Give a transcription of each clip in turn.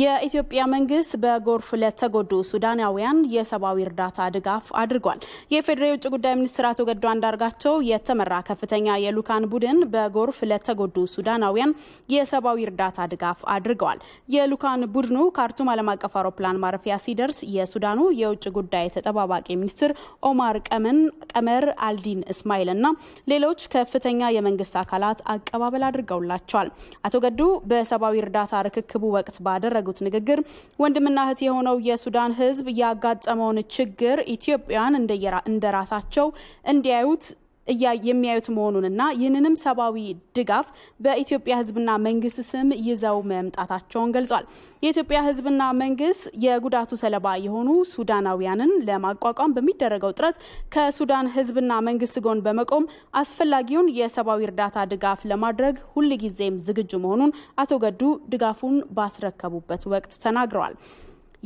የኢትዮጵያ መንግስት በጎርፍ ለተጎዱ ሱዳናውያን የሰብአዊ እርዳታ ድጋፍ አድርጓል። የፌዴራል የውጭ ጉዳይ ሚኒስትር አቶ ገዱ አንዳርጋቸው የተመራ ከፍተኛ የሉካን ቡድን በጎርፍ ለተጎዱ ሱዳናውያን የሰብአዊ እርዳታ ድጋፍ አድርገዋል። የልዑካን ቡድኑ ካርቱም ዓለም አቀፍ አውሮፕላን ማረፊያ ሲደርስ የሱዳኑ የውጭ ጉዳይ ተጠባባቂ ሚኒስትር ኦማር ቀመን ቀመር አልዲን እስማኤል እና ሌሎች ከፍተኛ የመንግስት አካላት አቀባበል አድርገውላቸዋል። አቶ ገዱ በሰብአዊ እርዳታ ርክክቡ ወቅት ባደረ ባደረጉት ንግግር ወንድምና እህት የሆነው የሱዳን ህዝብ ያጋጠመውን ችግር ኢትዮጵያን እንደራሳቸው እንዲያዩት የሚያዩት መሆኑንና ይህንንም ሰብአዊ ድጋፍ በኢትዮጵያ ህዝብና መንግስት ስም ይዘው መምጣታቸውን ገልጿል። የኢትዮጵያ ህዝብና መንግስት የጉዳቱ ሰለባ የሆኑ ሱዳናውያንን ለማቋቋም በሚደረገው ጥረት ከሱዳን ህዝብና መንግስት ጎን በመቆም አስፈላጊውን የሰብአዊ እርዳታ ድጋፍ ለማድረግ ሁልጊዜም ዝግጁ መሆኑን አቶ ገዱ ድጋፉን ባስረከቡበት ወቅት ተናግረዋል።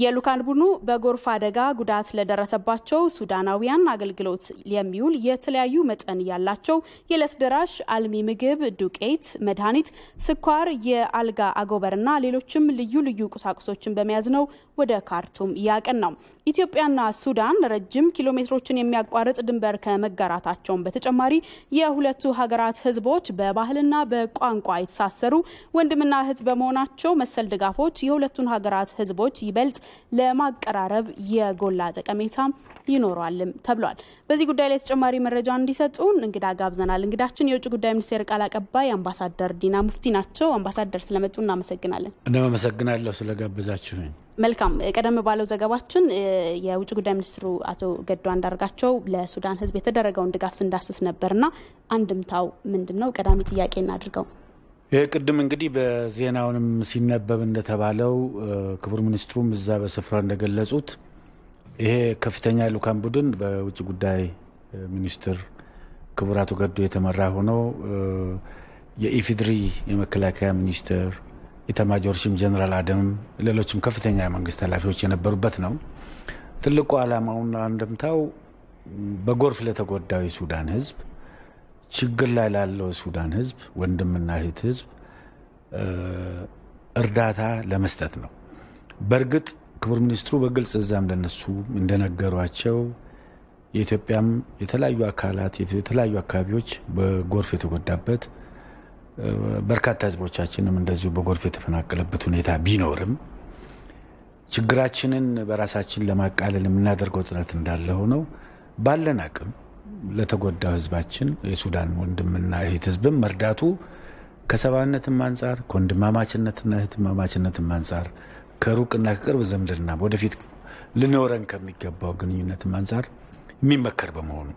የልዑካን ቡድኑ በጎርፍ አደጋ ጉዳት ለደረሰባቸው ሱዳናዊያን አገልግሎት የሚውል የተለያዩ መጠን ያላቸው የዕለት ደራሽ አልሚ ምግብ፣ ዱቄት፣ መድኃኒት፣ ስኳር፣ የአልጋ አጎበርና ሌሎችም ልዩ ልዩ ቁሳቁሶችን በመያዝ ነው ወደ ካርቱም ያቀን ነው። ኢትዮጵያና ሱዳን ረጅም ኪሎ ሜትሮችን የሚያቋርጥ ድንበር ከመጋራታቸውን በተጨማሪ የሁለቱ ሀገራት ህዝቦች በባህልና በቋንቋ የተሳሰሩ ወንድምና እህት በመሆናቸው መሰል ድጋፎች የሁለቱን ሀገራት ህዝቦች ይበልጥ ለማቀራረብ የጎላ ጠቀሜታ ይኖረዋልም ተብሏል። በዚህ ጉዳይ ላይ ተጨማሪ መረጃ እንዲሰጡን እንግዳ ጋብዘናል። እንግዳችን የውጭ ጉዳይ ሚኒስቴር ቃል አቀባይ አምባሳደር ዲና ሙፍቲ ናቸው። አምባሳደር ስለመጡ እናመሰግናለን። እኔም አመሰግናለሁ መልካም። ቀደም ባለው ዘገባችን የውጭ ጉዳይ ሚኒስትሩ አቶ ገዱ አንዳርጋቸው ለሱዳን ሕዝብ የተደረገውን ድጋፍ ስንዳስስ ነበርና አንድምታው ምንድን ነው? ቀዳሚ ጥያቄ እናድርገው። ይህ ቅድም እንግዲህ በዜናውንም ሲነበብ እንደተባለው ክቡር ሚኒስትሩም እዛ በስፍራ እንደገለጹት ይሄ ከፍተኛ ልኡካን ቡድን በውጭ ጉዳይ ሚኒስትር ክቡር አቶ ገዱ የተመራ ሆኖ የኢፊድሪ የመከላከያ ሚኒስትር ኢታማዦር ሹም ጀኔራል አደም ሌሎችም ከፍተኛ የመንግስት ኃላፊዎች የነበሩበት ነው። ትልቁ ዓላማውና አንድምታው በጎርፍ ለተጎዳው የሱዳን ህዝብ ችግር ላይ ላለው ሱዳን ህዝብ ወንድምና እህት ህዝብ እርዳታ ለመስጠት ነው። በእርግጥ ክቡር ሚኒስትሩ በግልጽ እዛ እንደነሱ እንደነገሯቸው የኢትዮጵያም የተለያዩ አካላት የተለያዩ አካባቢዎች በጎርፍ የተጎዳበት በርካታ ህዝቦቻችንም እንደዚሁ በጎርፍ የተፈናቀለበት ሁኔታ ቢኖርም ችግራችንን በራሳችን ለማቃለል የምናደርገው ጥረት እንዳለ ሆነው ባለን አቅም ለተጎዳው ህዝባችን የሱዳን ወንድምና እህት ህዝብም መርዳቱ ከሰብአዊነትም አንጻር ከወንድማማችነትና እህትማማችነትም አንጻር ከሩቅና ከቅርብ ዘምድና ወደፊት ልኖረን ከሚገባው ግንኙነትም አንጻር የሚመከር በመሆኑ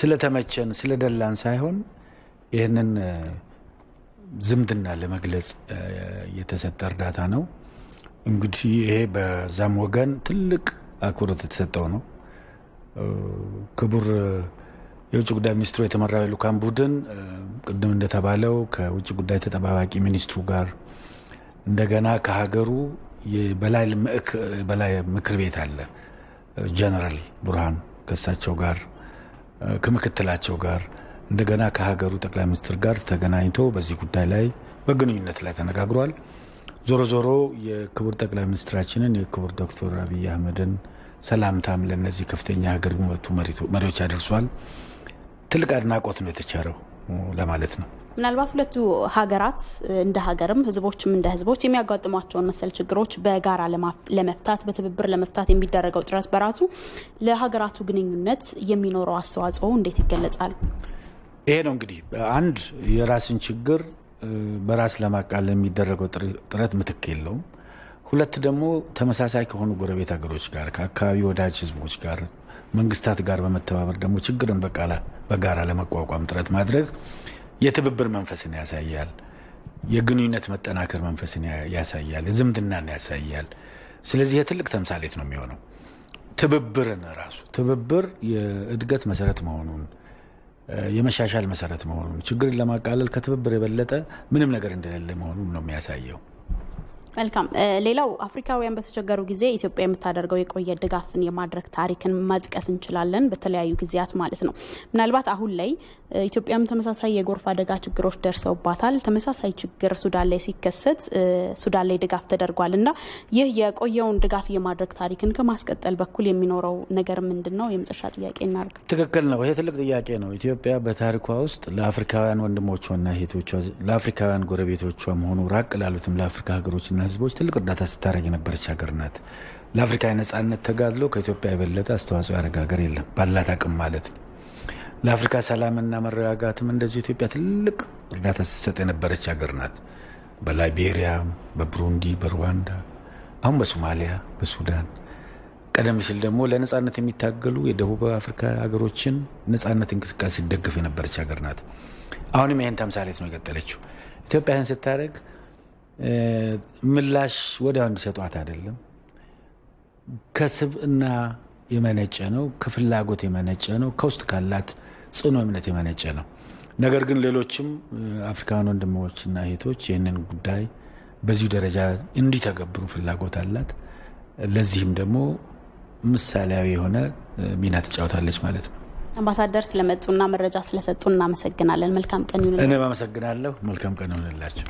ስለተመቸን ስለደላን ሳይሆን ይህንን ዝምድና ለመግለጽ የተሰጠ እርዳታ ነው። እንግዲህ ይሄ በዛም ወገን ትልቅ አክብሮት የተሰጠው ነው። ክቡር የውጭ ጉዳይ ሚኒስትሩ የተመራው የልኡካን ቡድን ቅድም እንደተባለው ከውጭ ጉዳይ ተጠባባቂ ሚኒስትሩ ጋር እንደገና ከሀገሩ በላይ ምክር ቤት አለ። ጀነራል ቡርሃን ከሳቸው ጋር ከምክትላቸው ጋር እንደገና ከሀገሩ ጠቅላይ ሚኒስትር ጋር ተገናኝቶ በዚህ ጉዳይ ላይ በግንኙነት ላይ ተነጋግሯል። ዞሮ ዞሮ የክቡር ጠቅላይ ሚኒስትራችንን የክቡር ዶክተር አብይ አህመድን ሰላምታም ለነዚህ ከፍተኛ ሀገር መቱ መሪዎች አድርሷል። ትልቅ አድናቆት ነው የተቸረው ለማለት ነው። ምናልባት ሁለቱ ሀገራት እንደ ሀገርም ህዝቦችም እንደ ህዝቦች የሚያጋጥሟቸውን መሰል ችግሮች በጋራ ለመፍታት በትብብር ለመፍታት የሚደረገው ጥረት በራሱ ለሀገራቱ ግንኙነት የሚኖረው አስተዋጽኦ እንዴት ይገለጻል? ይሄ ነው እንግዲህ አንድ የራስን ችግር በራስ ለማቃለል የሚደረገው ጥረት ምትክ የለውም። ሁለት ደግሞ ተመሳሳይ ከሆኑ ጎረቤት ሀገሮች ጋር ከአካባቢ ወዳጅ ህዝቦች ጋር መንግስታት ጋር በመተባበር ደግሞ ችግርን በጋራ ለመቋቋም ጥረት ማድረግ የትብብር መንፈስን ያሳያል። የግንኙነት መጠናከር መንፈስን ያሳያል። ዝምድናን ያሳያል። ስለዚህ የትልቅ ተምሳሌት ነው የሚሆነው። ትብብርን ራሱ ትብብር የእድገት መሰረት መሆኑን የመሻሻል መሰረት መሆኑን ችግርን ለማቃለል ከትብብር የበለጠ ምንም ነገር እንደሌለ መሆኑን ነው የሚያሳየው። መልካም። ሌላው አፍሪካውያን በተቸገሩ ጊዜ ኢትዮጵያ የምታደርገው የቆየ ድጋፍን የማድረግ ታሪክን መጥቀስ እንችላለን፣ በተለያዩ ጊዜያት ማለት ነው። ምናልባት አሁን ላይ ኢትዮጵያም ተመሳሳይ የጎርፍ አደጋ ችግሮች ደርሰውባታል። ተመሳሳይ ችግር ሱዳን ላይ ሲከሰት ሱዳን ላይ ድጋፍ ተደርጓል እና ይህ የቆየውን ድጋፍ የማድረግ ታሪክን ከማስቀጠል በኩል የሚኖረው ነገር ምንድን ነው? የምጽሻ ጥያቄ እናድርግ። ትክክል ነው። ይሄ ትልቅ ጥያቄ ነው። ኢትዮጵያ በታሪኳ ውስጥ ለአፍሪካውያን ና ሄቶቿ ለአፍሪካውያን ጎረቤቶቿ መሆኑ ራቅ ላሉትም ለአፍሪካ ሀገሮች ህዝቦች ትልቅ እርዳታ ስታደረግ የነበረች ሀገር ናት። ለአፍሪካ የነፃነት ተጋድሎ ከኢትዮጵያ የበለጠ አስተዋጽኦ ያደረገ ሀገር የለም፣ ባላት አቅም ማለት ነው። ለአፍሪካ ሰላምና መረጋጋትም እንደዚሁ ኢትዮጵያ ትልቅ እርዳታ ስትሰጥ የነበረች ሀገር ናት። በላይቤሪያ፣ በብሩንዲ፣ በሩዋንዳ፣ አሁን በሶማሊያ፣ በሱዳን ቀደም ሲል ደግሞ ለነፃነት የሚታገሉ የደቡብ አፍሪካ ሀገሮችን ነፃነት እንቅስቃሴ ሲደግፍ የነበረች ሀገር ናት። አሁንም ይህን ተምሳሌት ነው የቀጠለችው። ኢትዮጵያ ይህን ስታደርግ ምላሽ ወዲያው እንዲሰጧት አይደለም። ከስብዕና የመነጨ ነው፣ ከፍላጎት የመነጨ ነው፣ ከውስጥ ካላት ጽኑ እምነት የመነጨ ነው። ነገር ግን ሌሎችም አፍሪካን ወንድሞች እና እህቶች ይህንን ጉዳይ በዚሁ ደረጃ እንዲተገብሩ ፍላጎት አላት። ለዚህም ደግሞ ምሳሌያዊ የሆነ ሚና ትጫወታለች ማለት ነው። አምባሳደር ስለመጡና መረጃ ስለሰጡ እናመሰግናለን። መልካም ቀን ይሁንላችሁ። እኔም አመሰግናለሁ። መልካም ቀን ይሁንላችሁ።